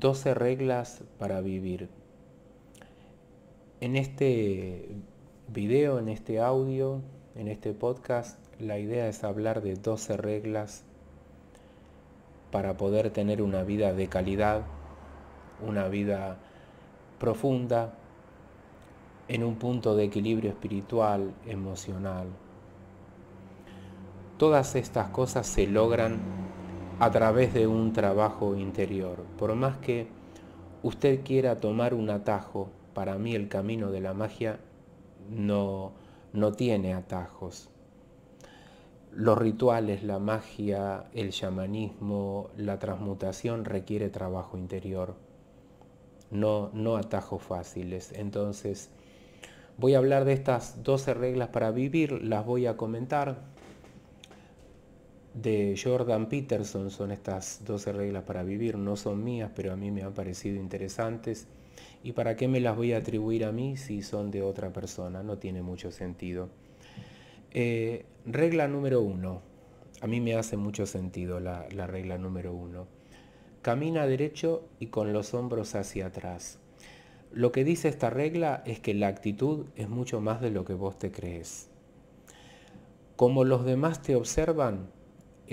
12 reglas para vivir. En este video, en este audio, en este podcast, la idea es hablar de 12 reglas para poder tener una vida de calidad, una vida profunda, en un punto de equilibrio espiritual, emocional. Todas estas cosas se logran a través de un trabajo interior. Por más que usted quiera tomar un atajo, para mí el camino de la magia no, no tiene atajos. Los rituales, la magia, el chamanismo, la transmutación requiere trabajo interior, no, no atajos fáciles. Entonces, voy a hablar de estas 12 reglas para vivir, las voy a comentar, de Jordan Peterson son estas 12 reglas para vivir, no son mías, pero a mí me han parecido interesantes. ¿Y para qué me las voy a atribuir a mí si son de otra persona? No tiene mucho sentido. Eh, regla número uno. A mí me hace mucho sentido la, la regla número uno. Camina derecho y con los hombros hacia atrás. Lo que dice esta regla es que la actitud es mucho más de lo que vos te crees. Como los demás te observan,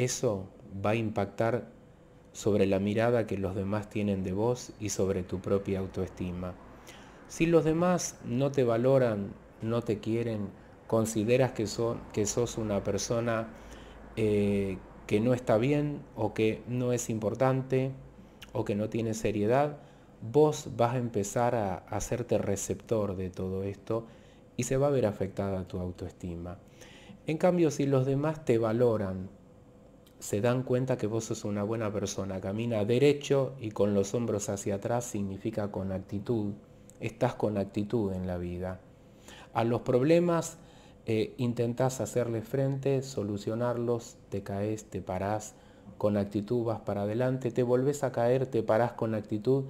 eso va a impactar sobre la mirada que los demás tienen de vos y sobre tu propia autoestima. Si los demás no te valoran, no te quieren, consideras que, son que sos una persona eh, que no está bien o que no es importante o que no tiene seriedad, vos vas a empezar a hacerte receptor de todo esto y se va a ver afectada tu autoestima. En cambio, si los demás te valoran, se dan cuenta que vos sos una buena persona. Camina derecho y con los hombros hacia atrás significa con actitud. Estás con actitud en la vida. A los problemas eh, intentás hacerle frente, solucionarlos, te caes, te parás, con actitud vas para adelante, te volvés a caer, te parás con actitud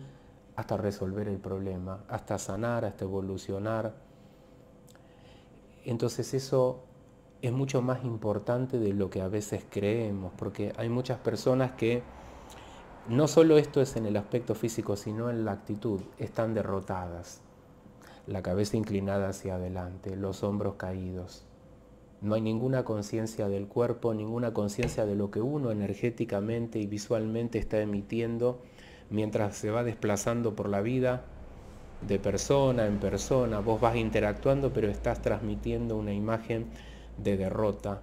hasta resolver el problema, hasta sanar, hasta evolucionar. Entonces eso es mucho más importante de lo que a veces creemos, porque hay muchas personas que no solo esto es en el aspecto físico, sino en la actitud, están derrotadas, la cabeza inclinada hacia adelante, los hombros caídos. No hay ninguna conciencia del cuerpo, ninguna conciencia de lo que uno energéticamente y visualmente está emitiendo mientras se va desplazando por la vida de persona en persona. Vos vas interactuando, pero estás transmitiendo una imagen de derrota,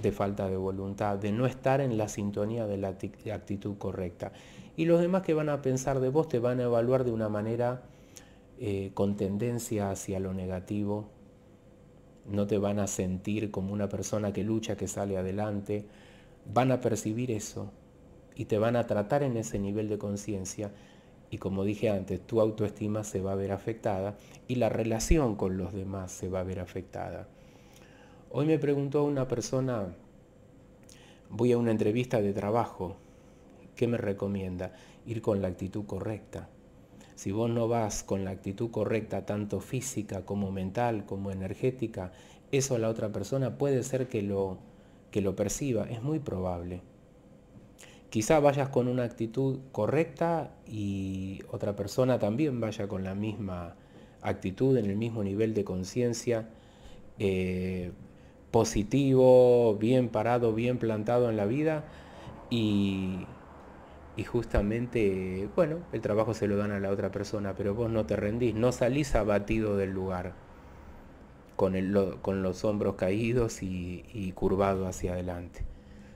de falta de voluntad, de no estar en la sintonía de la actitud correcta. Y los demás que van a pensar de vos te van a evaluar de una manera eh, con tendencia hacia lo negativo, no te van a sentir como una persona que lucha, que sale adelante, van a percibir eso y te van a tratar en ese nivel de conciencia y como dije antes, tu autoestima se va a ver afectada y la relación con los demás se va a ver afectada. Hoy me preguntó una persona, voy a una entrevista de trabajo, ¿qué me recomienda? Ir con la actitud correcta. Si vos no vas con la actitud correcta, tanto física como mental, como energética, eso la otra persona puede ser que lo, que lo perciba, es muy probable. Quizá vayas con una actitud correcta y otra persona también vaya con la misma actitud, en el mismo nivel de conciencia, eh, positivo, bien parado, bien plantado en la vida y, justamente, bueno, el trabajo se lo dan a la otra persona, pero vos no te rendís, no salís abatido del lugar con, los hombros caídos y, curvado hacia adelante.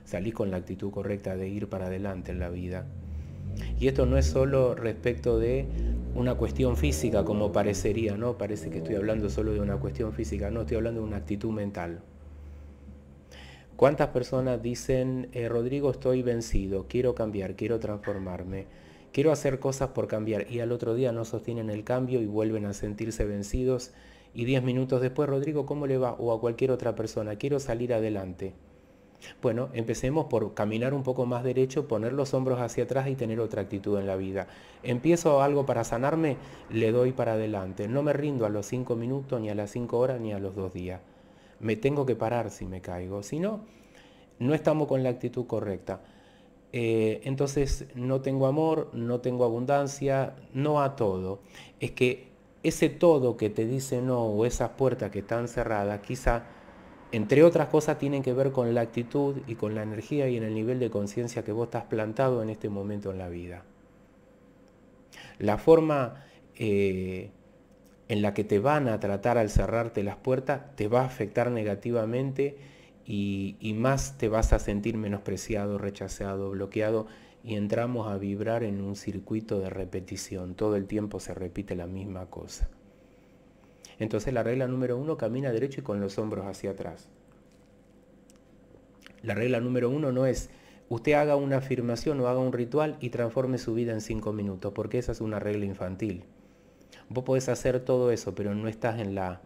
Salís con la actitud correcta de ir para adelante en la vida. Y esto no es solo respecto de una cuestión física como parecería, ¿no? Parece que estoy hablando solo de una cuestión física, no, estoy hablando de una actitud mental. ¿Cuántas personas dicen, eh, Rodrigo, estoy vencido, quiero cambiar, quiero transformarme, quiero hacer cosas por cambiar? Y al otro día no sostienen el cambio y vuelven a sentirse vencidos. Y diez minutos después, Rodrigo, ¿cómo le va? O a cualquier otra persona, quiero salir adelante. Bueno, empecemos por caminar un poco más derecho, poner los hombros hacia atrás y tener otra actitud en la vida. Empiezo algo para sanarme, le doy para adelante. No me rindo a los cinco minutos, ni a las cinco horas, ni a los dos días me tengo que parar si me caigo, si no, no estamos con la actitud correcta. Eh, entonces no tengo amor, no tengo abundancia, no a todo. Es que ese todo que te dice no o esas puertas que están cerradas, quizá, entre otras cosas, tienen que ver con la actitud y con la energía y en el nivel de conciencia que vos estás plantado en este momento en la vida. La forma eh, en la que te van a tratar al cerrarte las puertas te va a afectar negativamente y, más te vas a sentir menospreciado, rechazado, bloqueado y entramos a vibrar en un circuito de repetición. Todo el tiempo se repite la misma cosa. Entonces la regla número uno camina derecho y con los hombros hacia atrás. La regla número uno no es usted haga una afirmación o haga un ritual y transforme su vida en cinco minutos, porque esa es una regla infantil. Vos podés hacer todo eso, pero no estás en la,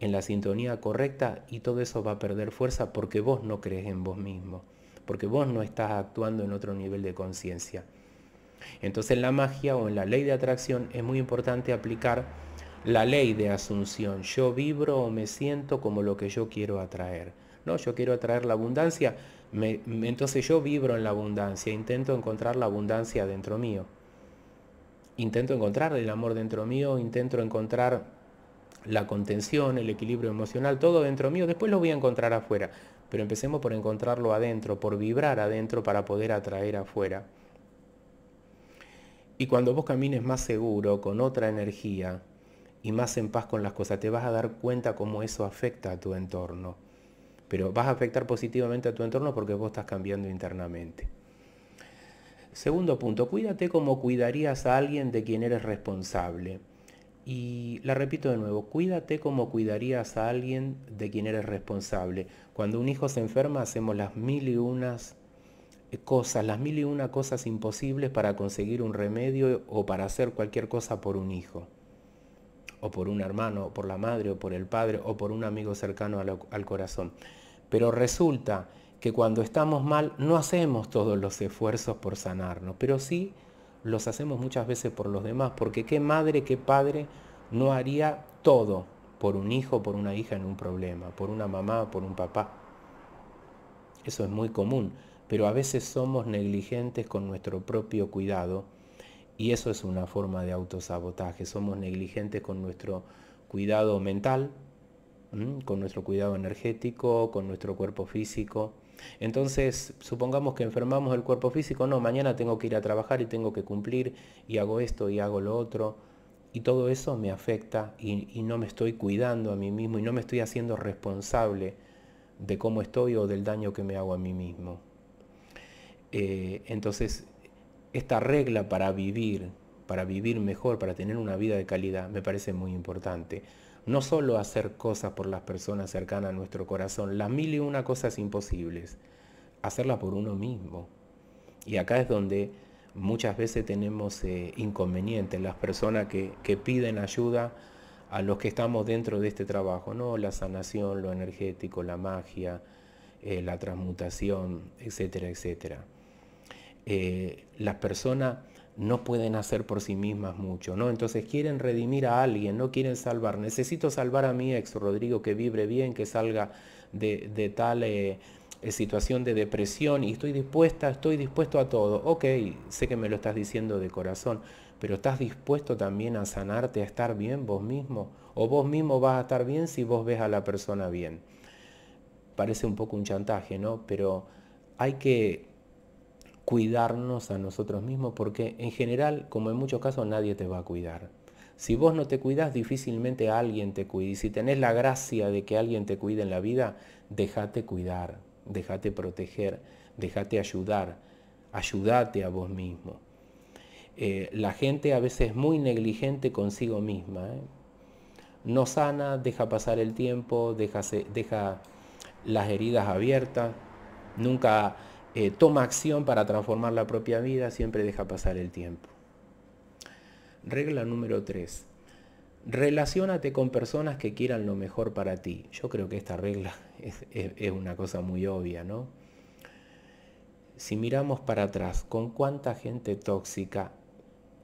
en la sintonía correcta y todo eso va a perder fuerza porque vos no crees en vos mismo, porque vos no estás actuando en otro nivel de conciencia. Entonces en la magia o en la ley de atracción es muy importante aplicar la ley de asunción. Yo vibro o me siento como lo que yo quiero atraer. No, yo quiero atraer la abundancia, entonces yo vibro en la abundancia, intento encontrar la abundancia dentro mío intento encontrar el amor dentro mío, intento encontrar la contención, el equilibrio emocional, todo dentro mío, después lo voy a encontrar afuera, pero empecemos por encontrarlo adentro, por vibrar adentro para poder atraer afuera. Y cuando vos camines más seguro, con otra energía y más en paz con las cosas, te vas a dar cuenta cómo eso afecta a tu entorno. Pero vas a afectar positivamente a tu entorno porque vos estás cambiando internamente. Segundo punto, cuídate como cuidarías a alguien de quien eres responsable. Y la repito de nuevo, cuídate como cuidarías a alguien de quien eres responsable. Cuando un hijo se enferma hacemos las mil y unas cosas, las mil y una cosas imposibles para conseguir un remedio o para hacer cualquier cosa por un hijo, o por un hermano, o por la madre, o por el padre, o por un amigo cercano al, al corazón. Pero resulta que cuando estamos mal no hacemos todos los esfuerzos por sanarnos, pero sí los hacemos muchas veces por los demás, porque qué madre, qué padre no haría todo por un hijo, por una hija en un problema, por una mamá, por un papá. Eso es muy común, pero a veces somos negligentes con nuestro propio cuidado y eso es una forma de autosabotaje, somos negligentes con nuestro cuidado mental, con nuestro cuidado energético, con nuestro cuerpo físico entonces, supongamos que enfermamos el cuerpo físico, no, mañana tengo que ir a trabajar y tengo que cumplir y hago esto y hago lo otro. Y todo eso me afecta y, no me estoy cuidando a mí mismo y no me estoy haciendo responsable de cómo estoy o del daño que me hago a mí mismo. Eh, entonces, esta regla para vivir, para vivir mejor, para tener una vida de calidad, me parece muy importante no solo hacer cosas por las personas cercanas a nuestro corazón, las mil y una cosas imposibles, hacerlas por uno mismo. Y acá es donde muchas veces tenemos eh, inconvenientes las personas que, piden ayuda a los que estamos dentro de este trabajo, ¿no? La sanación, lo energético, la magia, eh, la transmutación, etcétera, etcétera. Eh, las personas no pueden hacer por sí mismas mucho, ¿no? Entonces quieren redimir a alguien, no quieren salvar. Necesito salvar a mi ex, Rodrigo, que vibre bien, que salga de, tal eh, eh, situación de depresión y estoy dispuesta, estoy dispuesto a todo. Ok, sé que me lo estás diciendo de corazón, pero estás dispuesto también a sanarte, a estar bien vos mismo. O vos mismo vas a estar bien si vos ves a la persona bien. Parece un poco un chantaje, ¿no? Pero hay que cuidarnos a nosotros mismos porque en general, como en muchos casos, nadie te va a cuidar. Si vos no te cuidas, difícilmente alguien te cuide. si tenés la gracia de que alguien te cuide en la vida, déjate cuidar, déjate proteger, déjate ayudar, ayudate a vos mismo. Eh, la gente a veces es muy negligente consigo misma. ¿eh? No sana, deja pasar el tiempo, deja, deja las heridas abiertas, nunca eh, toma acción para transformar la propia vida, siempre deja pasar el tiempo. Regla número 3. Relaciónate con personas que quieran lo mejor para ti. Yo creo que esta regla es, es una cosa muy obvia, ¿no? Si miramos para atrás, ¿con cuánta gente tóxica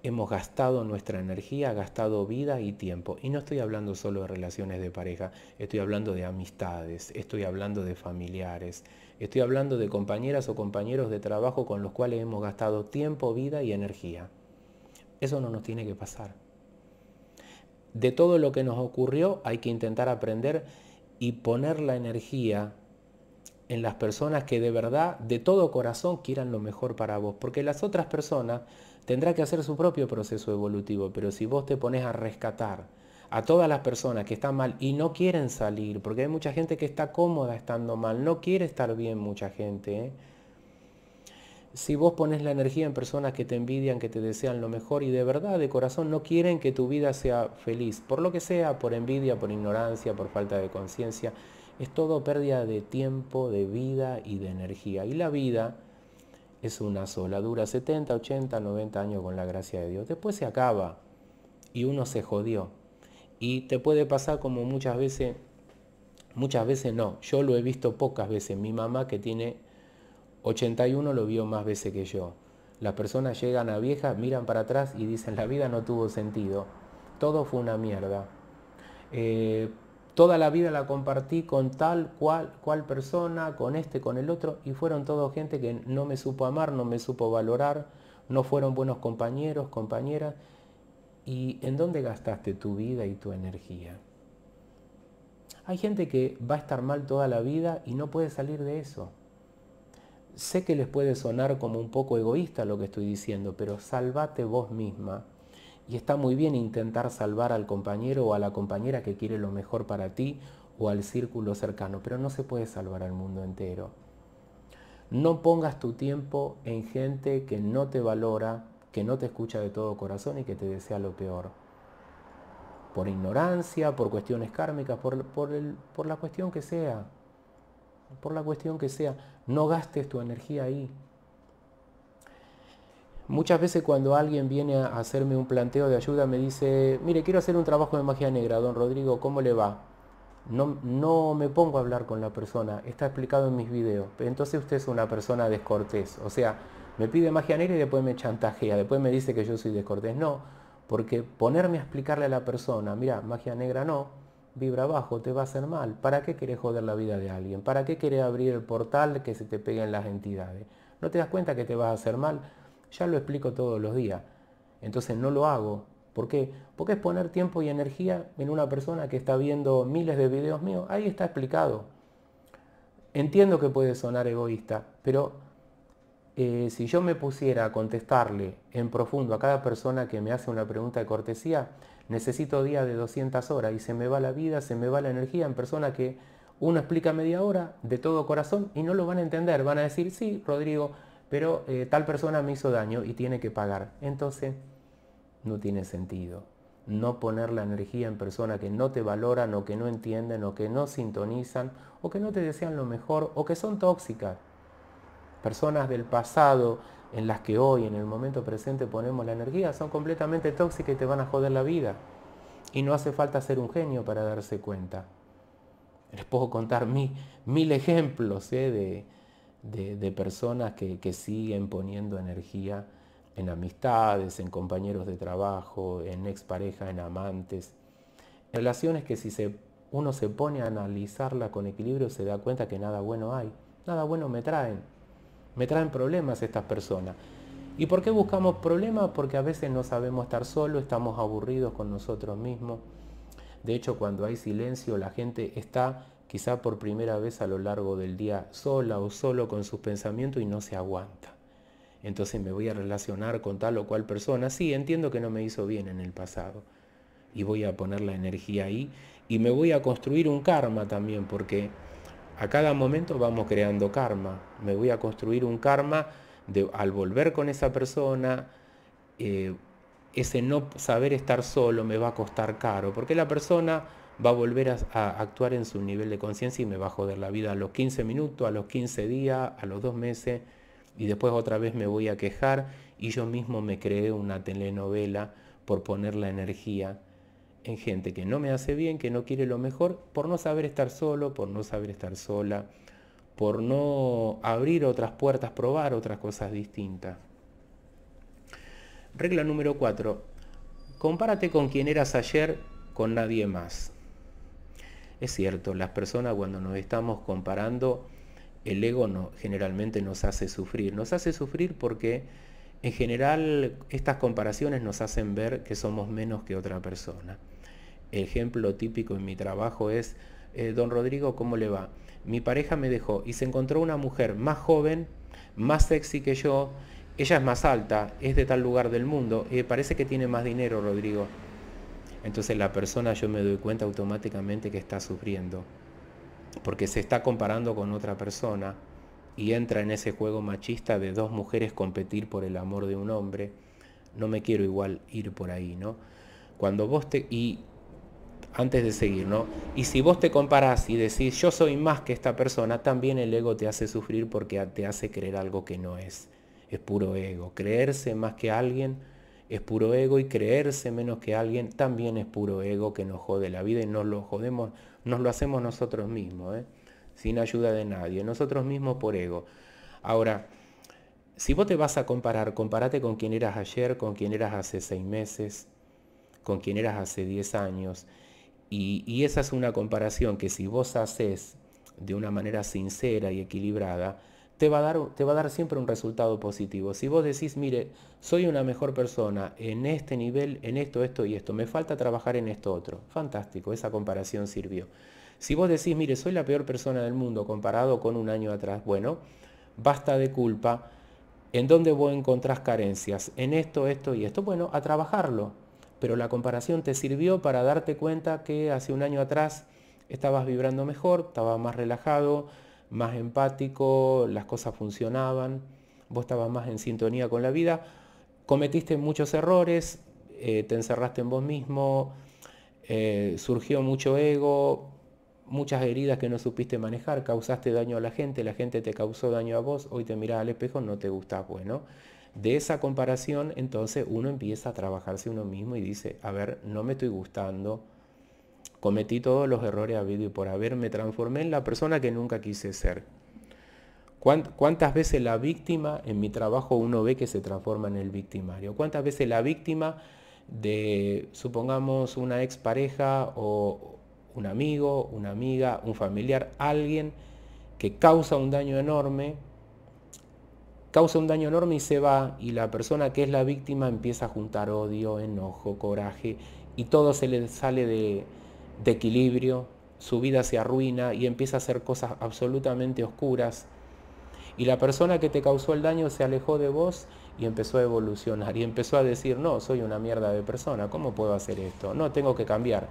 hemos gastado nuestra energía, gastado vida y tiempo. Y no estoy hablando solo de relaciones de pareja, estoy hablando de amistades, estoy hablando de familiares, Estoy hablando de compañeras o compañeros de trabajo con los cuales hemos gastado tiempo, vida y energía. Eso no nos tiene que pasar. De todo lo que nos ocurrió hay que intentar aprender y poner la energía en las personas que de verdad, de todo corazón, quieran lo mejor para vos. Porque las otras personas tendrán que hacer su propio proceso evolutivo, pero si vos te pones a rescatar, a todas las personas que están mal y no quieren salir, porque hay mucha gente que está cómoda estando mal, no quiere estar bien mucha gente. ¿eh? Si vos pones la energía en personas que te envidian, que te desean lo mejor y de verdad, de corazón, no quieren que tu vida sea feliz, por lo que sea, por envidia, por ignorancia, por falta de conciencia, es todo pérdida de tiempo, de vida y de energía. Y la vida es una sola, dura 70, 80, 90 años con la gracia de Dios. Después se acaba y uno se jodió y te puede pasar como muchas veces, muchas veces no, yo lo he visto pocas veces, mi mamá que tiene 81 lo vio más veces que yo. Las personas llegan a viejas, miran para atrás y dicen la vida no tuvo sentido, todo fue una mierda. Eh, toda la vida la compartí con tal, cual, cual persona, con este, con el otro, y fueron todos gente que no me supo amar, no me supo valorar, no fueron buenos compañeros, compañeras, ¿Y en dónde gastaste tu vida y tu energía? Hay gente que va a estar mal toda la vida y no puede salir de eso. Sé que les puede sonar como un poco egoísta lo que estoy diciendo, pero salvate vos misma. Y está muy bien intentar salvar al compañero o a la compañera que quiere lo mejor para ti o al círculo cercano, pero no se puede salvar al mundo entero. No pongas tu tiempo en gente que no te valora, que no te escucha de todo corazón y que te desea lo peor. Por ignorancia, por cuestiones kármicas, por, la cuestión que sea. Por la cuestión que sea. No gastes tu energía ahí. Muchas veces cuando alguien viene a hacerme un planteo de ayuda me dice, mire, quiero hacer un trabajo de magia negra, don Rodrigo, ¿cómo le va? No, no, me pongo a hablar con la persona, está explicado en mis videos. Entonces usted es una persona descortés. O sea, me pide magia negra y después me chantajea, después me dice que yo soy descortés. No, porque ponerme a explicarle a la persona, mira, magia negra no, vibra abajo, te va a hacer mal. ¿Para qué querés joder la vida de alguien? ¿Para qué querés abrir el portal que se te peguen las entidades? ¿No te das cuenta que te vas a hacer mal? Ya lo explico todos los días. Entonces no lo hago. ¿Por qué? Porque es poner tiempo y energía en una persona que está viendo miles de videos míos. Ahí está explicado. Entiendo que puede sonar egoísta, pero eh, si yo me pusiera a contestarle en profundo a cada persona que me hace una pregunta de cortesía, necesito días de 200 horas y se me va la vida, se me va la energía en personas que uno explica media hora de todo corazón y no lo van a entender, van a decir, sí, Rodrigo, pero eh, tal persona me hizo daño y tiene que pagar. Entonces, no tiene sentido. No poner la energía en personas que no te valoran o que no entienden o que no sintonizan o que no te desean lo mejor o que son tóxicas personas del pasado en las que hoy, en el momento presente, ponemos la energía, son completamente tóxicas y te van a joder la vida. Y no hace falta ser un genio para darse cuenta. Les puedo contar mil, mil ejemplos ¿eh? de, personas que, siguen poniendo energía en amistades, en compañeros de trabajo, en exparejas, en amantes. Relaciones que si se, uno se pone a analizarla con equilibrio se da cuenta que nada bueno hay, nada bueno me traen. Me traen problemas estas personas. ¿Y por qué buscamos problemas? Porque a veces no sabemos estar solos, estamos aburridos con nosotros mismos. De hecho, cuando hay silencio, la gente está quizá por primera vez a lo largo del día sola o solo con sus pensamientos y no se aguanta. Entonces me voy a relacionar con tal o cual persona. Sí, entiendo que no me hizo bien en el pasado. Y voy a poner la energía ahí. Y me voy a construir un karma también, porque a cada momento vamos creando karma. Me voy a construir un karma de, al volver con esa persona. Eh, ese no saber estar solo me va a costar caro, porque la persona va a volver a, actuar en su nivel de conciencia y me va a joder la vida a los 15 minutos, a los 15 días, a los dos meses, y después otra vez me voy a quejar y yo mismo me creé una telenovela por poner la energía en gente que no me hace bien, que no quiere lo mejor, por no saber estar solo, por no saber estar sola, por no abrir otras puertas, probar otras cosas distintas. Regla número 4. Compárate con quien eras ayer, con nadie más. Es cierto, las personas cuando nos estamos comparando, el ego generalmente nos hace sufrir. Nos hace sufrir porque en general estas comparaciones nos hacen ver que somos menos que otra persona ejemplo típico en mi trabajo es, eh, don Rodrigo, ¿cómo le va? Mi pareja me dejó y se encontró una mujer más joven, más sexy que yo, ella es más alta, es de tal lugar del mundo, y eh, parece que tiene más dinero, Rodrigo. Entonces la persona yo me doy cuenta automáticamente que está sufriendo, porque se está comparando con otra persona y entra en ese juego machista de dos mujeres competir por el amor de un hombre. No me quiero igual ir por ahí, ¿no? Cuando vos te... Y antes de seguir, ¿no? Y si vos te comparás y decís, yo soy más que esta persona, también el ego te hace sufrir porque te hace creer algo que no es. Es puro ego. Creerse más que alguien es puro ego y creerse menos que alguien también es puro ego que nos jode la vida y nos lo jodemos, nos lo hacemos nosotros mismos, ¿eh? sin ayuda de nadie, nosotros mismos por ego. Ahora, si vos te vas a comparar, compárate con quien eras ayer, con quien eras hace seis meses, con quien eras hace diez años y, esa es una comparación que si vos haces de una manera sincera y equilibrada, te va, a dar, te va, a dar, siempre un resultado positivo. Si vos decís, mire, soy una mejor persona en este nivel, en esto, esto y esto, me falta trabajar en esto otro. Fantástico, esa comparación sirvió. Si vos decís, mire, soy la peor persona del mundo comparado con un año atrás, bueno, basta de culpa. ¿En dónde vos encontrás carencias? En esto, esto y esto. Bueno, a trabajarlo pero la comparación te sirvió para darte cuenta que hace un año atrás estabas vibrando mejor, estabas más relajado, más empático, las cosas funcionaban, vos estabas más en sintonía con la vida, cometiste muchos errores, eh, te encerraste en vos mismo, eh, surgió mucho ego, muchas heridas que no supiste manejar, causaste daño a la gente, la gente te causó daño a vos, hoy te mirás al espejo, no te gusta bueno. Pues, ¿no? de esa comparación, entonces uno empieza a trabajarse uno mismo y dice, a ver, no me estoy gustando, cometí todos los errores habido y por haber, me transformé en la persona que nunca quise ser. ¿Cuántas veces la víctima, en mi trabajo uno ve que se transforma en el victimario? ¿Cuántas veces la víctima de, supongamos, una expareja o un amigo, una amiga, un familiar, alguien que causa un daño enorme, causa un daño enorme y se va, y la persona que es la víctima empieza a juntar odio, enojo, coraje, y todo se le sale de, equilibrio, su vida se arruina y empieza a hacer cosas absolutamente oscuras. Y la persona que te causó el daño se alejó de vos y empezó a evolucionar y empezó a decir, no, soy una mierda de persona, ¿cómo puedo hacer esto? No, tengo que cambiar.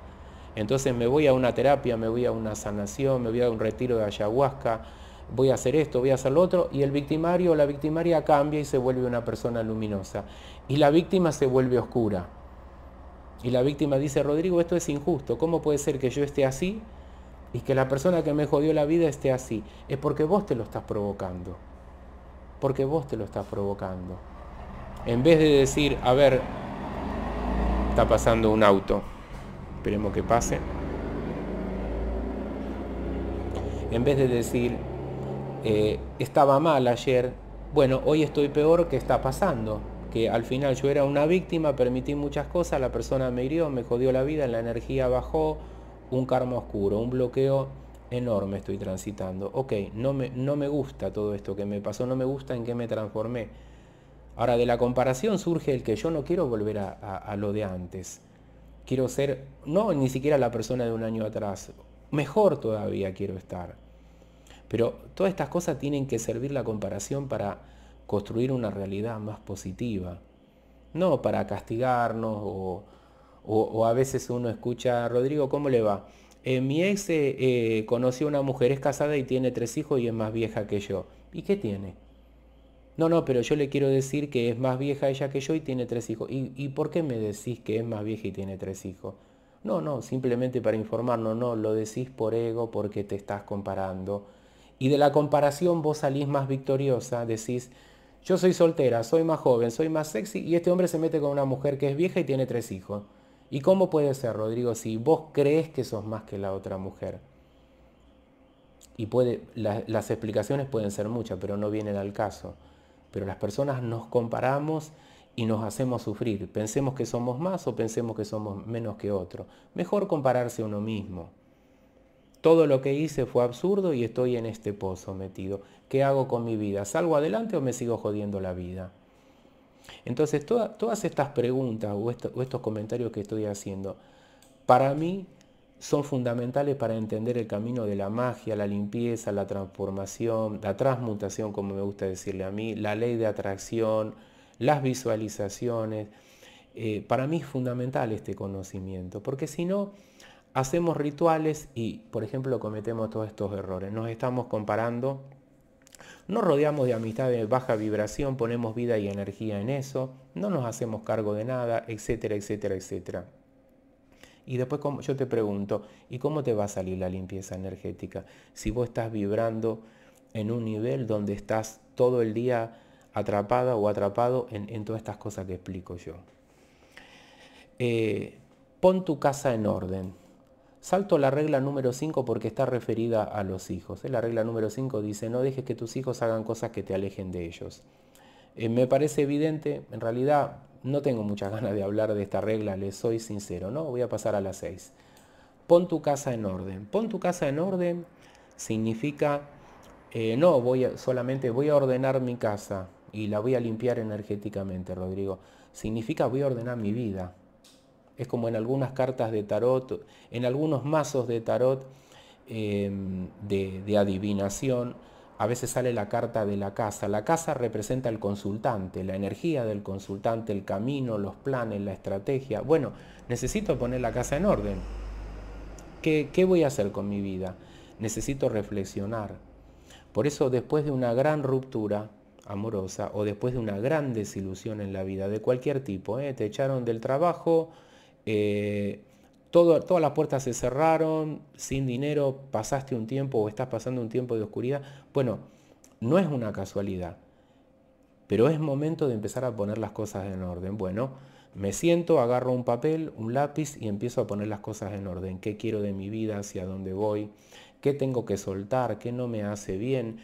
Entonces me voy a una terapia, me voy a una sanación, me voy a un retiro de ayahuasca, voy a hacer esto, voy a hacer lo otro, y el victimario o la victimaria cambia y se vuelve una persona luminosa. Y la víctima se vuelve oscura. Y la víctima dice, Rodrigo, esto es injusto, ¿cómo puede ser que yo esté así y que la persona que me jodió la vida esté así? Es porque vos te lo estás provocando. Porque vos te lo estás provocando. En vez de decir, a ver, está pasando un auto, esperemos que pase. En vez de decir, eh, estaba mal ayer, bueno, hoy estoy peor, ¿qué está pasando? Que al final yo era una víctima, permití muchas cosas, la persona me hirió, me jodió la vida, la energía bajó, un karma oscuro, un bloqueo enorme estoy transitando. Ok, no me, no me gusta todo esto que me pasó, no me gusta en qué me transformé. Ahora, de la comparación surge el que yo no quiero volver a lo de antes. Quiero ser, no ni siquiera la persona de un año atrás, mejor todavía quiero estar. Pero todas estas cosas tienen que servir la comparación para construir una realidad más positiva, no para castigarnos o, a veces uno escucha, Rodrigo, ¿cómo le va? Eh, mi ex eh, eh, conoció a una mujer, es casada y tiene tres hijos y es más vieja que yo. ¿Y qué tiene? No, no, pero yo le quiero decir que es más vieja ella que yo y tiene tres hijos. ¿Y, ¿Y, por qué me decís que es más vieja y tiene tres hijos? No, no, simplemente para informarnos, no, lo decís por ego porque te estás comparando. Y de la comparación vos salís más victoriosa, decís, yo soy soltera, soy más joven, soy más sexy y este hombre se mete con una mujer que es vieja y tiene tres hijos. ¿Y cómo puede ser, Rodrigo, si vos crees que sos más que la otra mujer? Y puede, las explicaciones pueden ser muchas, pero no vienen al caso. Pero las personas nos comparamos y nos hacemos sufrir. Pensemos que somos más o pensemos que somos menos que otro. Mejor compararse a uno mismo. Todo lo que hice fue absurdo y estoy en este pozo metido. ¿Qué hago con mi vida? ¿Salgo adelante o me sigo jodiendo la vida? Entonces, todas estas preguntas o, estos comentarios que estoy haciendo, para mí son fundamentales para entender el camino de la magia, la limpieza, la transformación, la transmutación, como me gusta decirle a mí, la ley de atracción, las visualizaciones. Eh, para mí es fundamental este conocimiento, porque si no, hacemos rituales y, por ejemplo, cometemos todos estos errores. Nos estamos comparando, nos rodeamos de amistades de baja vibración, ponemos vida y energía en eso, no nos hacemos cargo de nada, etcétera, etcétera, etcétera. Y después yo te pregunto, ¿y cómo te va a salir la limpieza energética? Si vos estás vibrando en un nivel donde estás todo el día atrapada o atrapado en, todas estas cosas que explico yo. Eh, pon tu casa en orden. Salto la regla número 5 porque está referida a los hijos. Eh, la regla número 5 dice, no dejes que tus hijos hagan cosas que te alejen de ellos. Eh, me parece evidente, en realidad no tengo muchas ganas de hablar de esta regla, les soy sincero, ¿no? Voy a pasar a la 6. Pon tu casa en orden. Pon tu casa en orden significa, eh, no, voy solamente voy a ordenar mi casa y la voy a limpiar energéticamente, Rodrigo. Significa voy a ordenar mi vida, es como en algunas cartas de tarot, en algunos mazos de tarot em, de, adivinación, a veces sale la carta de la casa. La casa representa el consultante, la energía del consultante, el camino, los planes, la estrategia. Bueno, necesito poner la casa en orden. ¿Qué, voy a hacer con mi vida? Necesito reflexionar. Por eso después de una gran ruptura amorosa o después de una gran desilusión en la vida de cualquier tipo, ¿eh? te echaron del trabajo, eh, todas las puertas se cerraron, sin dinero, pasaste un tiempo o estás pasando un tiempo de oscuridad. Bueno, no es una casualidad, pero es momento de empezar a poner las cosas en orden. Bueno, me siento, agarro un papel, un lápiz y empiezo a poner las cosas en orden. ¿Qué quiero de mi vida? ¿Hacia dónde voy? ¿Qué tengo que soltar? ¿Qué no me hace bien?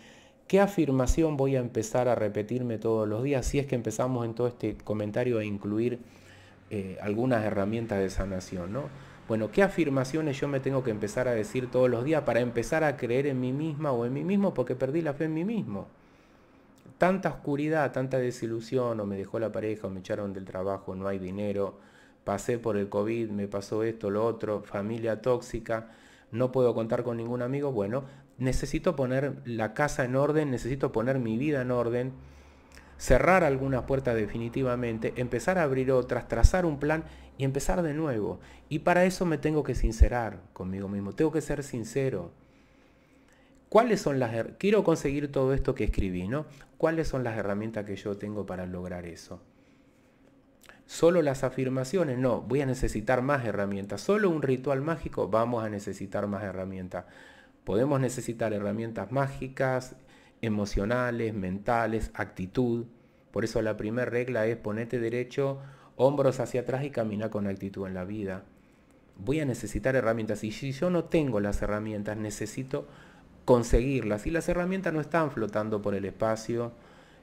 ¿Qué afirmación voy a empezar a repetirme todos los días? Si es que empezamos en todo este comentario a incluir eh, algunas herramientas de sanación, ¿no? Bueno, ¿qué afirmaciones yo me tengo que empezar a decir todos los días para empezar a creer en mí misma o en mí mismo porque perdí la fe en mí mismo? Tanta oscuridad, tanta desilusión, o me dejó la pareja, o me echaron del trabajo, no hay dinero, pasé por el COVID, me pasó esto, lo otro, familia tóxica, no puedo contar con ningún amigo. Bueno, necesito poner la casa en orden, necesito poner mi vida en orden cerrar algunas puertas definitivamente, empezar a abrir otras, trazar un plan y empezar de nuevo. Y para eso me tengo que sincerar conmigo mismo, tengo que ser sincero. ¿Cuáles son las quiero conseguir todo esto que escribí, ¿no? ¿Cuáles son las herramientas que yo tengo para lograr eso? Solo las afirmaciones, no, voy a necesitar más herramientas. Solo un ritual mágico, vamos a necesitar más herramientas. Podemos necesitar herramientas mágicas, emocionales, mentales, actitud. Por eso la primera regla es ponerte derecho, hombros hacia atrás y camina con actitud en la vida. Voy a necesitar herramientas y si yo no tengo las herramientas, necesito conseguirlas. Y las herramientas no están flotando por el espacio,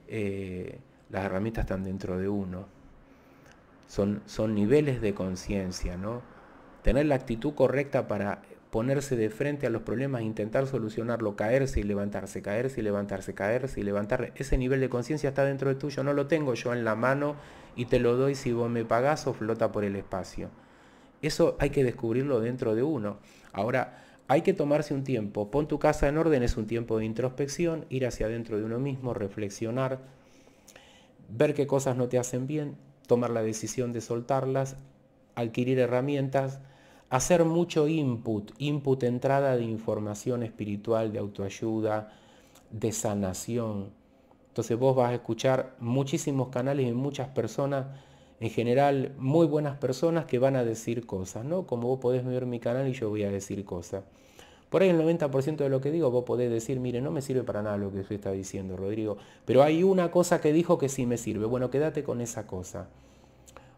eh, las herramientas están dentro de uno. Son, son niveles de conciencia, ¿no? Tener la actitud correcta para ponerse de frente a los problemas, intentar solucionarlo, caerse y levantarse, caerse y levantarse, caerse y levantarse. Ese nivel de conciencia está dentro de tuyo, no lo tengo yo en la mano y te lo doy si vos me pagás o flota por el espacio. Eso hay que descubrirlo dentro de uno. Ahora, hay que tomarse un tiempo. Pon tu casa en orden, es un tiempo de introspección, ir hacia adentro de uno mismo, reflexionar, ver qué cosas no te hacen bien, tomar la decisión de soltarlas, adquirir herramientas hacer mucho input, input entrada de información espiritual, de autoayuda, de sanación. Entonces vos vas a escuchar muchísimos canales y muchas personas, en general muy buenas personas que van a decir cosas, ¿no? Como vos podés ver mi canal y yo voy a decir cosas. Por ahí el 90% de lo que digo vos podés decir, mire, no me sirve para nada lo que usted está diciendo, Rodrigo, pero hay una cosa que dijo que sí me sirve. Bueno, quédate con esa cosa.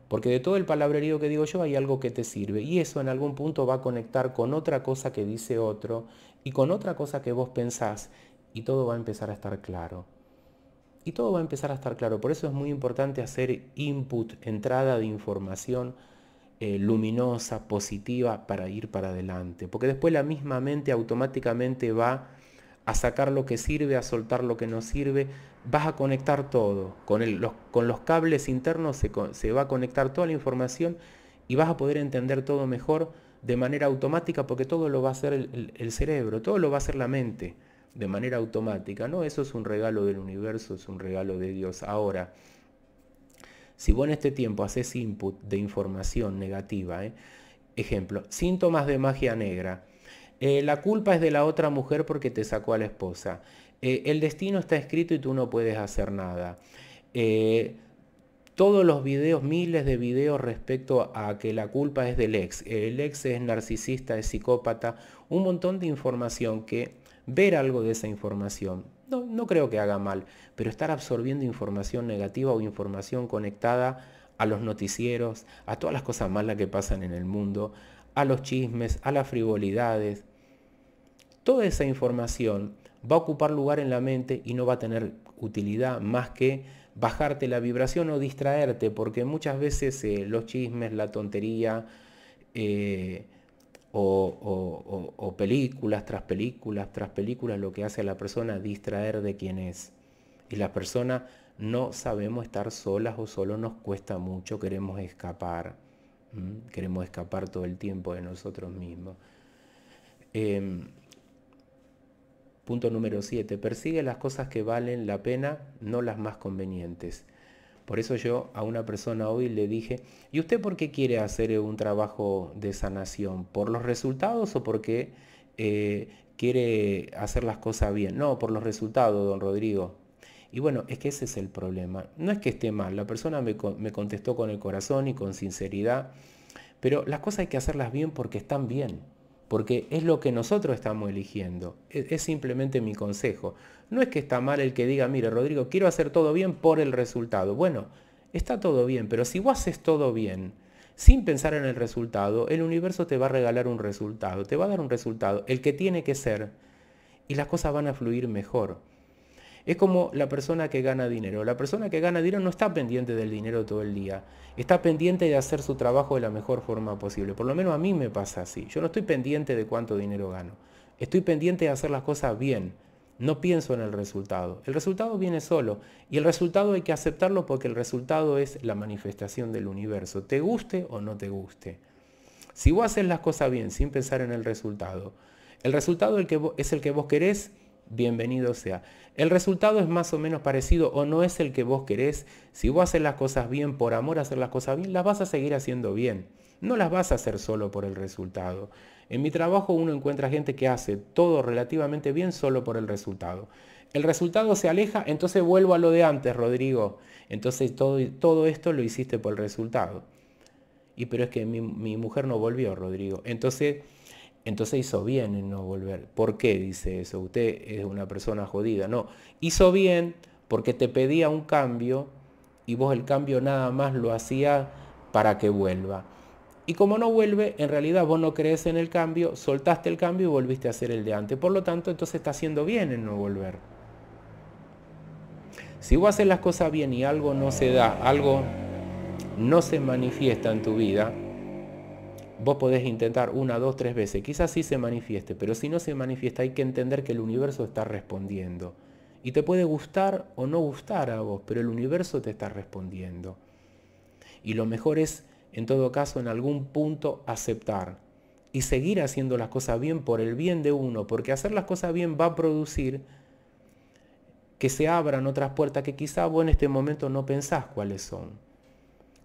Porque de todo el palabrerío que digo yo hay algo que te sirve y eso en algún punto va a conectar con otra cosa que dice otro y con otra cosa que vos pensás y todo va a empezar a estar claro. Y todo va a empezar a estar claro. Por eso es muy importante hacer input, entrada de información eh, luminosa, positiva, para ir para adelante. Porque después la misma mente automáticamente va a sacar lo que sirve, a soltar lo que no sirve, vas a conectar todo. Con, los, con los, cables internos se, va a conectar toda la información y vas a poder entender todo mejor de manera automática porque todo lo va a hacer el, cerebro, todo lo va a hacer la mente de manera automática. No, eso es un regalo del universo, es un regalo de Dios. Ahora, si vos en este tiempo haces input de información negativa, ¿eh? ejemplo, síntomas de magia negra, eh, la culpa es de la otra mujer porque te sacó a la esposa. Eh, el destino está escrito y tú no puedes hacer nada. Eh, todos los videos, miles de videos respecto a que la culpa es del ex. El ex es narcisista, es psicópata. Un montón de información que ver algo de esa información. No, no creo que haga mal, pero estar absorbiendo información negativa o información conectada a los noticieros, a todas las cosas malas que pasan en el mundo, a los chismes, a las frivolidades. Toda esa información va a ocupar lugar en la mente y no va a tener utilidad más que bajarte la vibración o distraerte, porque muchas veces eh, los chismes, la tontería eh, o, películas tras películas tras películas lo que hace a la persona distraer de quién es. Y las personas no sabemos estar solas o solo nos cuesta mucho, queremos escapar. Queremos escapar todo el tiempo de nosotros mismos. Em, punto número 7. Persigue las cosas que valen la pena, no las más convenientes. Por eso yo a una persona hoy le dije, ¿y usted por qué quiere hacer un trabajo de sanación? ¿Por los resultados o porque eh, quiere hacer las cosas bien? No, por los resultados, don Rodrigo. Y bueno, es que ese es el problema. No es que esté mal, la persona me, contestó con el corazón y con sinceridad, pero las cosas hay que hacerlas bien porque están bien, porque es lo que nosotros estamos eligiendo. E-, es, simplemente mi consejo. No es que está mal el que diga, mire Rodrigo, quiero hacer todo bien por el resultado. Bueno, está todo bien, pero si vos haces todo bien, sin pensar en el resultado, el universo te va a regalar un resultado, te va a dar un resultado, el que tiene que ser, y las cosas van a fluir mejor. Es como la persona que gana dinero. La persona que gana dinero no está pendiente del dinero todo el día. Está pendiente de hacer su trabajo de la mejor forma posible. Por lo menos a mí me pasa así. Yo no estoy pendiente de cuánto dinero gano. Estoy pendiente de hacer las cosas bien. No pienso en el resultado. El resultado viene solo y el resultado hay que aceptarlo porque el resultado es la manifestación del universo, te guste o no te guste. Si vos haces las cosas bien sin pensar en el resultado, el resultado es el que vos querés, bienvenido sea. El resultado es más o menos parecido o no es el que vos querés. Si vos haces las cosas bien por amor a hacer las cosas bien, las vas a seguir haciendo bien. No las vas a hacer solo por el resultado. En mi trabajo uno encuentra gente que hace todo relativamente bien solo por el resultado. El resultado se aleja, entonces vuelvo a lo de antes, Rodrigo. Entonces todo, todo esto lo hiciste por el resultado. Y pero es que mi mujer no volvió, Rodrigo. Entonces entonces hizo bien en no volver. ¿Por qué dice eso? Usted es una persona jodida. No, hizo bien porque te pedía un cambio y vos el cambio nada más lo hacía para que vuelva. Y como no vuelve, en realidad vos no crees en el cambio, soltaste el cambio y volviste a ser el de antes. Por lo tanto, entonces está haciendo bien en no volver. Si vos haces las cosas bien y algo no se da, algo no se manifiesta en tu vida, Vos podés intentar una, dos, tres veces. Quizás sí se manifieste, pero si no se manifiesta hay que entender que el universo está respondiendo. Y te puede gustar o no gustar a vos, pero el universo te está respondiendo. Y lo mejor es, en todo caso, en algún punto aceptar y seguir haciendo las cosas bien por el bien de uno, porque hacer las cosas bien va a producir que se abran otras puertas que quizá vos en este momento no pensás cuáles son.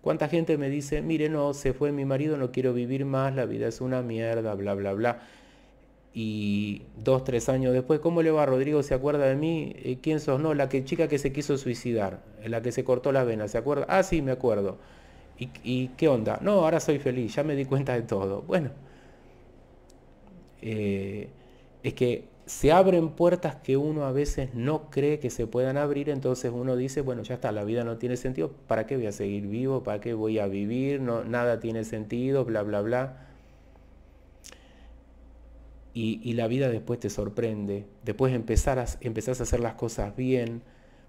¿Cuánta gente me dice, mire, no, se fue mi marido, no quiero vivir más, la vida es una mierda, bla, bla, bla? Y dos, tres años después, ¿cómo le va Rodrigo? ¿Se acuerda de mí? Eh, ¿Quién sos? No, la que, chica que se quiso suicidar, la que se cortó la vena, ¿se acuerda? Ah, sí, me acuerdo. ¿Y, qué onda? No, ahora soy feliz, ya me di cuenta de todo. Bueno, eh, es que se abren puertas que uno a veces no cree que se puedan abrir, entonces uno dice, bueno, ya está, la vida no tiene sentido, ¿para qué voy a seguir vivo? ¿Para qué voy a vivir? No, nada tiene sentido, bla, bla, bla. Y, la vida después te sorprende, después empezarás empezás a hacer las cosas bien,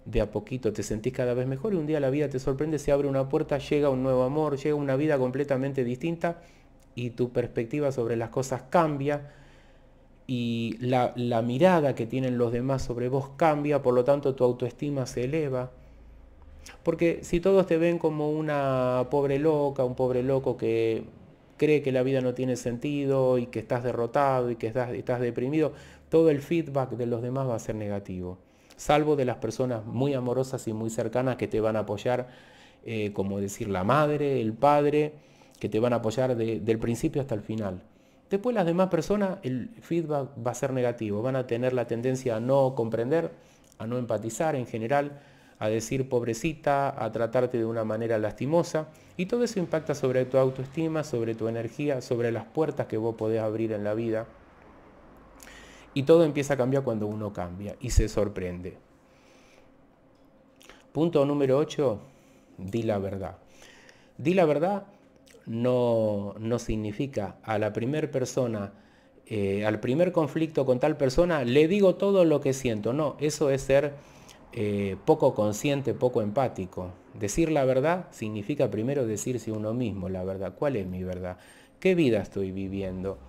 de a poquito te sentís cada vez mejor y un día la vida te sorprende, se abre una puerta, llega un nuevo amor, llega una vida completamente distinta y tu perspectiva sobre las cosas cambia y la, mirada que tienen los demás sobre vos cambia, por lo tanto tu autoestima se eleva. Porque si todos te ven como una pobre loca, un pobre loco que cree que la vida no tiene sentido y que estás derrotado y que estás, deprimido, todo el feedback de los demás va a ser negativo. Salvo de las personas muy amorosas y muy cercanas que te van a apoyar, eh, como decir la madre, el padre, que te van a apoyar del principio hasta el final. Después las demás personas, el feedback va a ser negativo, van a tener la tendencia a no comprender, a no empatizar en general, a decir pobrecita, a tratarte de una manera lastimosa, y todo eso impacta sobre tu autoestima, sobre tu energía, sobre las puertas que vos podés abrir en la vida. Y todo empieza a cambiar cuando uno cambia y se sorprende. Punto número 8, di la verdad. Di la verdad no, significa a la primera persona, eh, al primer conflicto con tal persona, le digo todo lo que siento. No, eso es ser eh, poco consciente, poco empático. Decir la verdad significa primero decirse uno mismo la verdad. ¿Cuál es mi verdad? ¿Qué vida estoy viviendo?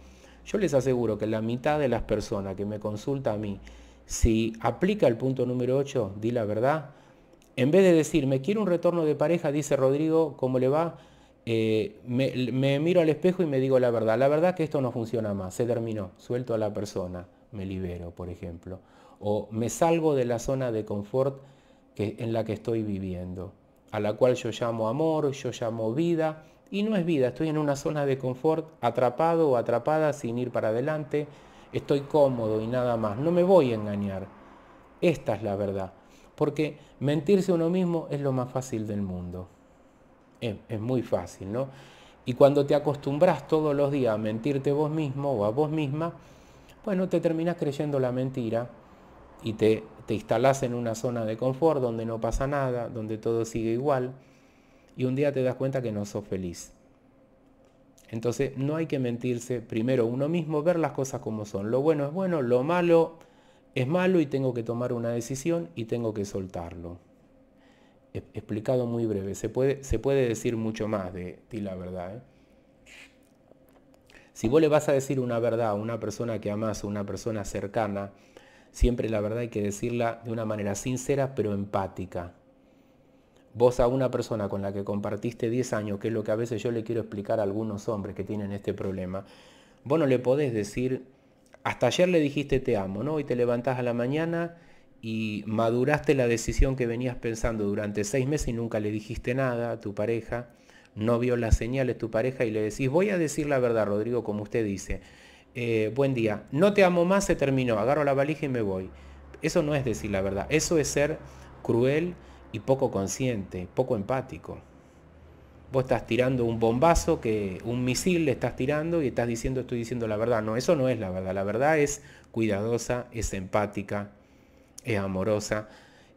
Yo les aseguro que la mitad de las personas que me consulta a mí, si aplica el punto número 8, di la verdad, en vez de decirme, quiero un retorno de pareja, dice Rodrigo, ¿cómo le va? Eh, me, miro al espejo y me digo la verdad. La verdad que esto no funciona más, se terminó, suelto a la persona, me libero, por ejemplo. O me salgo de la zona de confort que, en la que estoy viviendo, a la cual yo llamo amor, yo llamo vida, y no es vida, estoy en una zona de confort, atrapado o atrapada sin ir para adelante, estoy cómodo y nada más, no me voy a engañar. Esta es la verdad, porque mentirse a uno mismo es lo más fácil del mundo es, muy fácil, ¿no? Y cuando te acostumbras todos los días a mentirte vos mismo o a vos misma, bueno, te terminas creyendo la mentira y te, te instalás en una zona de confort donde no pasa nada, donde todo sigue igual, y un día te das cuenta que no sos feliz. Entonces no hay que mentirse, primero uno mismo, ver las cosas como son. Lo bueno es bueno, lo malo es malo y tengo que tomar una decisión y tengo que soltarlo explicado muy breve. Se puede, se puede decir mucho más de ti la verdad. ¿eh? Si vos le vas a decir una verdad a una persona que amas, a una persona cercana, siempre la verdad hay que decirla de una manera sincera pero empática. Vos a una persona con la que compartiste 10 años, que es lo que a veces yo le quiero explicar a algunos hombres que tienen este problema, vos no le podés decir, hasta ayer le dijiste te amo, ¿no? Y te levantás a la mañana y maduraste la decisión que venías pensando durante seis meses y nunca le dijiste nada a tu pareja, no vio las señales tu pareja y le decís, voy a decir la verdad, Rodrigo, como usted dice, eh, buen día, no te amo más, se terminó, agarro la valija y me voy. Eso no es decir la verdad, eso es ser cruel y poco consciente, poco empático. Vos estás tirando un bombazo, que un misil le estás tirando y estás diciendo estoy diciendo la verdad. No, eso no es la verdad. La verdad es cuidadosa, es empática, es amorosa.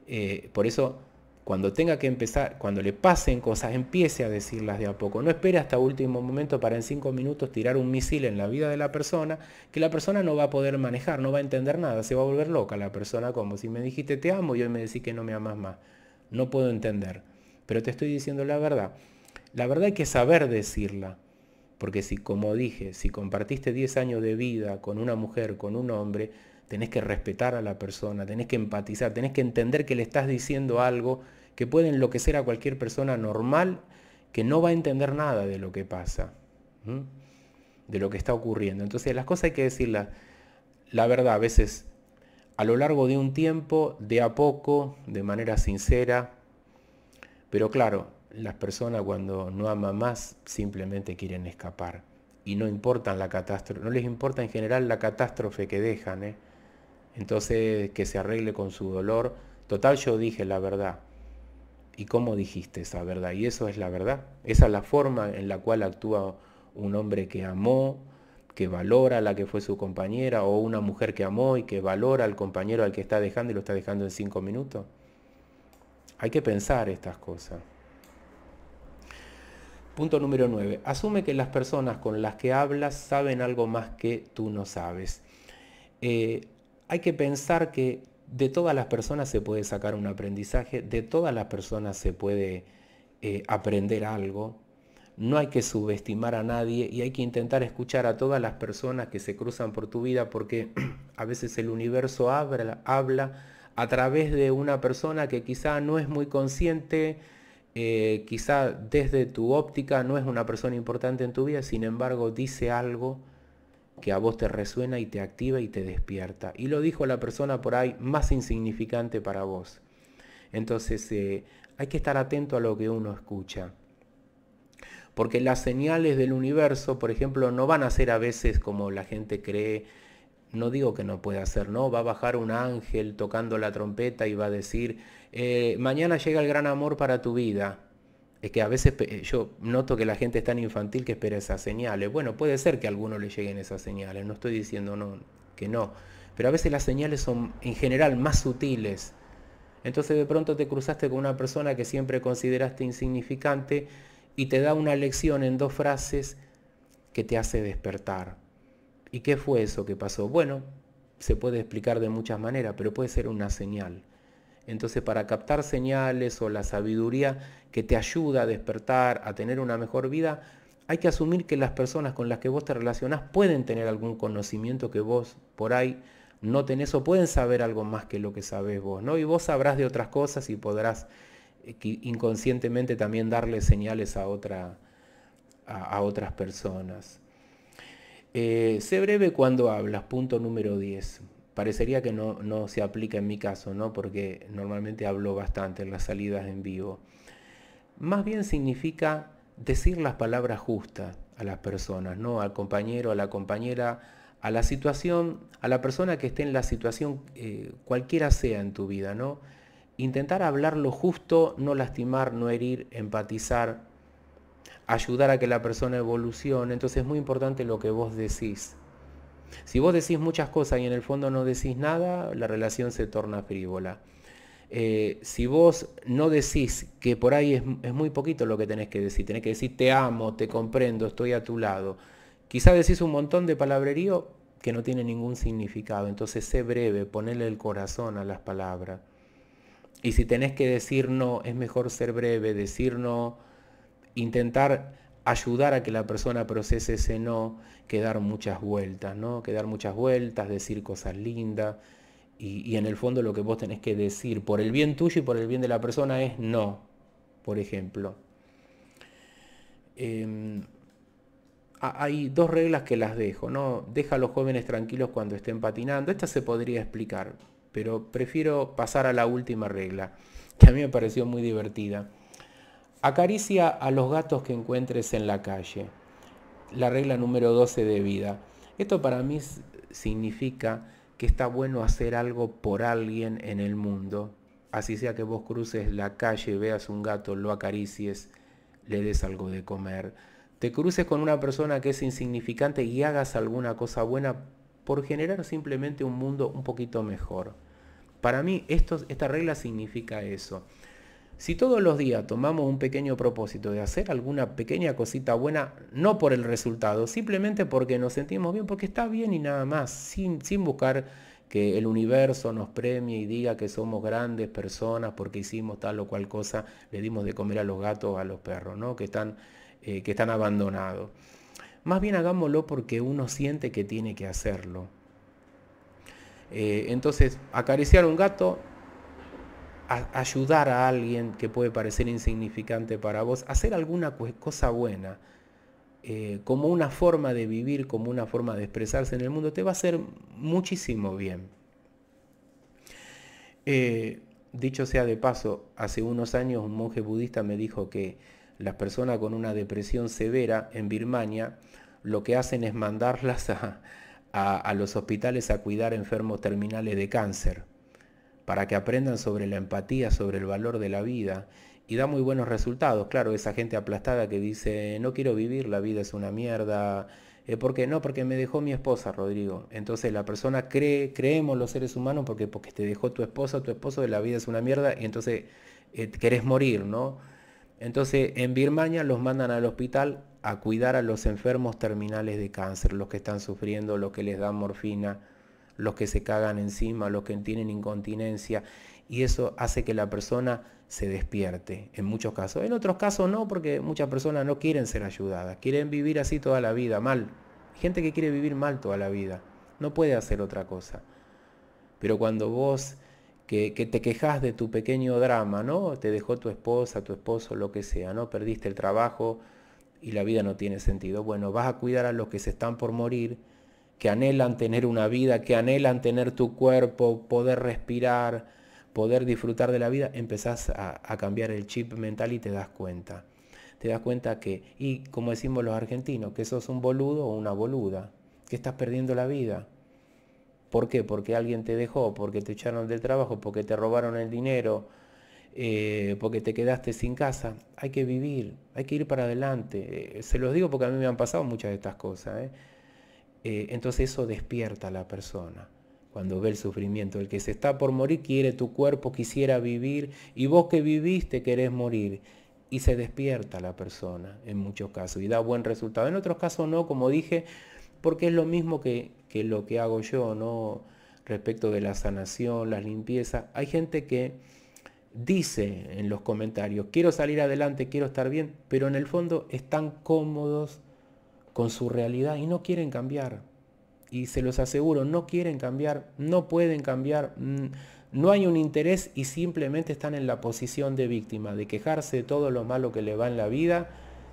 Eh, por eso, cuando tenga que empezar, cuando le pasen cosas, empiece a decirlas de a poco. No espere hasta último momento para en cinco minutos tirar un misil en la vida de la persona que la persona no va a poder manejar, no va a entender nada, se va a volver loca la persona como si me dijiste te amo y hoy me decís que no me amas más. No puedo entender, pero te estoy diciendo la verdad. La verdad hay que saber decirla. Porque si, como dije, si compartiste 10 años de vida con una mujer, con un hombre, tenés que respetar a la persona, tenés que empatizar, tenés que entender que le estás diciendo algo que puede enloquecer a cualquier persona normal que no va a entender nada de lo que pasa, de lo que está ocurriendo. Entonces las cosas hay que decirlas, la verdad, a veces a lo largo de un tiempo, de a poco, de manera sincera, pero claro, las personas cuando no aman más simplemente quieren escapar y no importan la catástrofe, no les importa en general la catástrofe que dejan. ¿eh? Entonces, que se arregle con su dolor. Total, yo dije la verdad. ¿Y cómo dijiste esa verdad? Y eso es la verdad. Esa es la forma en la cual actúa un hombre que amó, que valora a la que fue su compañera, o una mujer que amó y que valora al compañero al que está dejando y lo está dejando en cinco minutos. Hay que pensar estas cosas. Punto número nueve. Asume que las personas con las que hablas saben algo más que tú no sabes. Eh, hay que pensar que de todas las personas se puede sacar un aprendizaje, de todas las personas se puede eh, aprender algo. No hay que subestimar a nadie y hay que intentar escuchar a todas las personas que se cruzan por tu vida porque a veces el universo habla, a través de una persona que quizá no es muy consciente, eh, quizá desde tu óptica no es una persona importante en tu vida, sin embargo dice algo que a vos te resuena y te activa y te despierta. Y lo dijo la persona por ahí más insignificante para vos. Entonces eh, hay que estar atento a lo que uno escucha. Porque las señales del universo, por ejemplo, no van a ser a veces como la gente cree. No digo que no pueda ser, ¿no? Va a bajar un ángel tocando la trompeta y va a decir, eh, mañana llega el gran amor para tu vida es que a veces eh, yo noto que la gente es tan infantil que espera esas señales. Bueno, puede ser que a alguno le lleguen esas señales, no estoy diciendo no, que no. Pero a veces las señales son en general más sutiles. Entonces de pronto te cruzaste con una persona que siempre consideraste insignificante y te da una lección en dos frases que te hace despertar. ¿Y qué fue eso que pasó? Bueno, se puede explicar de muchas maneras, pero puede ser una señal. Entonces, para captar señales o la sabiduría que te ayuda a despertar, a tener una mejor vida, hay que asumir que las personas con las que vos te relacionás pueden tener algún conocimiento que vos por ahí no tenés o pueden saber algo más que lo que sabés vos, ¿no? Y vos sabrás de otras cosas y podrás eh, inconscientemente también darle señales a, a, otras personas. Eh, sé breve cuando hablas, punto número 10 parecería que no, no, se aplica en mi caso, ¿no? porque normalmente hablo bastante en las salidas en vivo. Más bien significa decir las palabras justas a las personas, ¿no? al compañero, a la compañera, a la situación, a la persona que esté en la situación eh, cualquiera sea en tu vida, ¿no? Intentar hablar lo justo, no lastimar, no herir, empatizar, ayudar a que la persona evolucione. Entonces es muy importante lo que vos decís. Si vos decís muchas cosas y en el fondo no decís nada, la relación se torna frívola. Eh, si vos no decís que por ahí es, muy poquito lo que tenés que decir, tenés que decir te amo, te comprendo, estoy a tu lado, Quizás decís un montón de palabrerío que no tiene ningún significado, entonces sé breve, ponele el corazón a las palabras. Y si tenés que decir no, es mejor ser breve, decir no, intentar ayudar a que la persona procese ese no, que dar muchas vueltas, ¿no? Que muchas vueltas, decir cosas lindas. Y, en el fondo lo que vos tenés que decir por el bien tuyo y por el bien de la persona es no, por ejemplo. Em, hay dos reglas que las dejo, ¿no? Deja a los jóvenes tranquilos cuando estén patinando. Esta se podría explicar, pero prefiero pasar a la última regla, que a mí me pareció muy divertida. Acaricia a los gatos que encuentres en la calle. La regla número 12 de vida. Esto para mí significa que está bueno hacer algo por alguien en el mundo. Así sea que vos cruces la calle, veas un gato, lo acaricies, le des algo de comer. Te cruces con una persona que es insignificante y hagas alguna cosa buena por generar simplemente un mundo un poquito mejor. Para mí esto, esta regla significa eso. Si todos los días tomamos un pequeño propósito de hacer alguna pequeña cosita buena, no por el resultado, simplemente porque nos sentimos bien, porque está bien y nada más, sin, buscar que el universo nos premie y diga que somos grandes personas porque hicimos tal o cual cosa, le dimos de comer a los gatos, a los perros, ¿no? que, están, eh, que están abandonados. Más bien hagámoslo porque uno siente que tiene que hacerlo. Eh, entonces, acariciar a un gato ayudar a alguien que puede parecer insignificante para vos, hacer alguna cosa buena, eh, como una forma de vivir, como una forma de expresarse en el mundo, te va a hacer muchísimo bien. Eh, dicho sea de paso, hace unos años un monje budista me dijo que las personas con una depresión severa en Birmania lo que hacen es mandarlas a los hospitales a cuidar enfermos terminales de cáncer para que aprendan sobre la empatía, sobre el valor de la vida y da muy buenos resultados. Claro, esa gente aplastada que dice, no quiero vivir, la vida es una mierda. Eh, ¿Por qué? No, porque me dejó mi esposa, Rodrigo. Entonces la persona cree, creemos los seres humanos porque, porque te dejó tu esposa, tu esposo, la vida es una mierda y entonces eh, querés morir, ¿no? Entonces en Birmania los mandan al hospital a cuidar a los enfermos terminales de cáncer, los que están sufriendo, los que les dan morfina los que se cagan encima, los que tienen incontinencia, y eso hace que la persona se despierte en muchos casos. En otros casos no, porque muchas personas no quieren ser ayudadas, quieren vivir así toda la vida, mal. Gente que quiere vivir mal toda la vida, no puede hacer otra cosa. Pero cuando vos que, te quejas de tu pequeño drama, ¿no? Te dejó tu esposa, tu esposo, lo que sea, ¿no? Perdiste el trabajo y la vida no tiene sentido. Bueno, vas a cuidar a los que se están por morir que anhelan tener una vida, que anhelan tener tu cuerpo, poder respirar, poder disfrutar de la vida, empezás a, cambiar el chip mental y te das cuenta. Te das cuenta que, y como decimos los argentinos, que sos un boludo o una boluda, que estás perdiendo la vida. ¿Por qué? Porque alguien te dejó, porque te echaron del trabajo, porque te robaron el dinero, eh, porque te quedaste sin casa. Hay que vivir, hay que ir para adelante. Eh, se los digo porque a mí me han pasado muchas de estas cosas. ¿eh? Eh, entonces eso despierta a la persona cuando ve el sufrimiento. El que se está por morir quiere tu cuerpo, quisiera vivir, y vos que viviste querés morir. Y se despierta la persona en muchos casos y da buen resultado. En otros casos no, como dije, porque es lo mismo que, que lo que hago yo, ¿no? Respecto de la sanación, las limpiezas. Hay gente que dice en los comentarios, quiero salir adelante, quiero estar bien, pero en el fondo están cómodos con su realidad y no quieren cambiar. Y se los aseguro, no quieren cambiar, no pueden cambiar, mm, no hay un interés y simplemente están en la posición de víctima, de quejarse de todo lo malo que le va en la vida,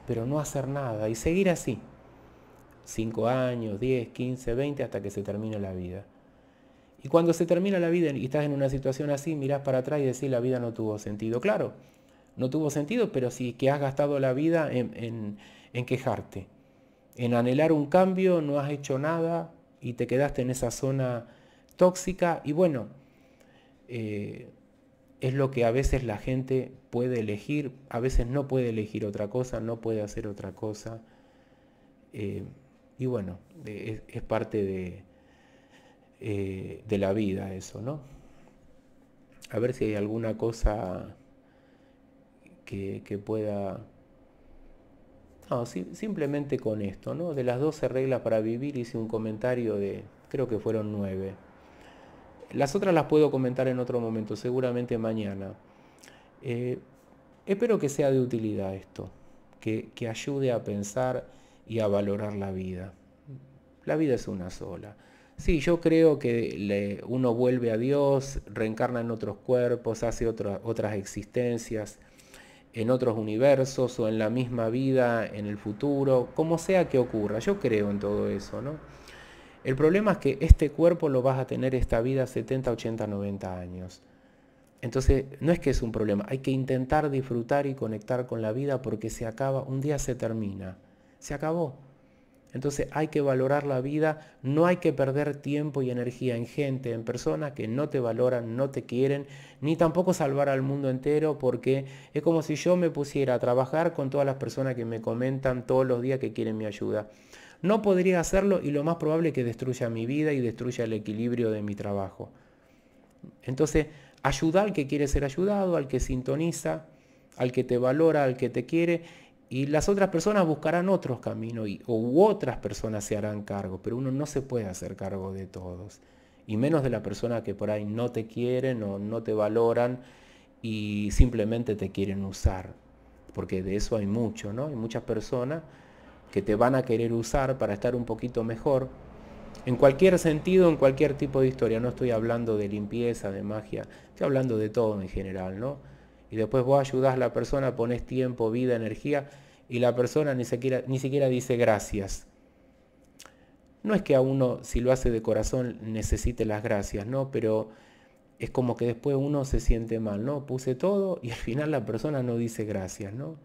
pero no hacer nada y seguir así. cinco años, diez, quince, veinte, hasta que se termine la vida. Y cuando se termina la vida y estás en una situación así, mirás para atrás y decís la vida no tuvo sentido. Claro, no tuvo sentido, pero sí que has gastado la vida en, en quejarte en anhelar un cambio, no has hecho nada y te quedaste en esa zona tóxica. Y bueno, eh, es lo que a veces la gente puede elegir, a veces no puede elegir otra cosa, no puede hacer otra cosa. Eh, y bueno, es, parte de, eh, de la vida eso, ¿no? A ver si hay alguna cosa que, que pueda no, simplemente con esto, ¿no? De las 12 reglas para vivir hice un comentario de, creo que fueron 9. Las otras las puedo comentar en otro momento, seguramente mañana. Eh, espero que sea de utilidad esto, que, que ayude a pensar y a valorar la vida. La vida es una sola. Sí, yo creo que uno vuelve a Dios, reencarna en otros cuerpos, hace otras existencias en otros universos o en la misma vida en el futuro, como sea que ocurra. Yo creo en todo eso, ¿no? El problema es que este cuerpo lo vas a tener esta vida 70, 80, 90 años. Entonces, no es que es un problema, hay que intentar disfrutar y conectar con la vida porque se acaba, un día se termina, se acabó. Entonces hay que valorar la vida, no hay que perder tiempo y energía en gente, en personas que no te valoran, no te quieren, ni tampoco salvar al mundo entero porque es como si yo me pusiera a trabajar con todas las personas que me comentan todos los días que quieren mi ayuda. No podría hacerlo y lo más probable es que destruya mi vida y destruya el equilibrio de mi trabajo. Entonces, ayuda al que quiere ser ayudado, al que sintoniza, al que te valora, al que te quiere y las otras personas buscarán otros caminos y, u otras personas se harán cargo, pero uno no se puede hacer cargo de todos, y menos de la persona que por ahí no te quieren o no te valoran y simplemente te quieren usar, porque de eso hay mucho, ¿no? Hay muchas personas que te van a querer usar para estar un poquito mejor, en cualquier sentido, en cualquier tipo de historia, no estoy hablando de limpieza, de magia, estoy hablando de todo en general, ¿no? Y después vos ayudás a la persona, pones tiempo, vida, energía, y la persona ni siquiera, ni siquiera dice gracias. No es que a uno, si lo hace de corazón, necesite las gracias, ¿no? Pero es como que después uno se siente mal, ¿no? Puse todo y al final la persona no dice gracias, ¿no?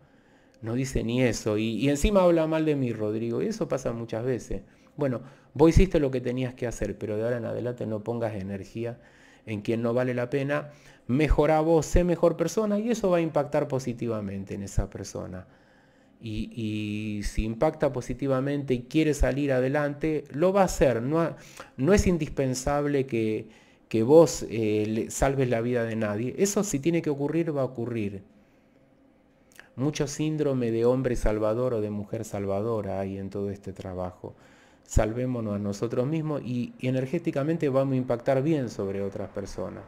No dice ni eso. Y, y encima habla mal de mí, Rodrigo. Y eso pasa muchas veces. Bueno, vos hiciste lo que tenías que hacer, pero de ahora en adelante no pongas energía en quien no vale la pena, mejora vos, sé mejor persona y eso va a impactar positivamente en esa persona. Y, si impacta positivamente y quiere salir adelante, lo va a hacer. No, es indispensable que, vos eh, salves la vida de nadie. Eso si tiene que ocurrir, va a ocurrir. Mucho síndrome de hombre salvador o de mujer salvadora hay en todo este trabajo salvémonos a nosotros mismos y, energéticamente vamos a impactar bien sobre otras personas.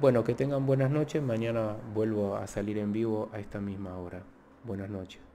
Bueno, que tengan buenas noches. Mañana vuelvo a salir en vivo a esta misma hora. Buenas noches.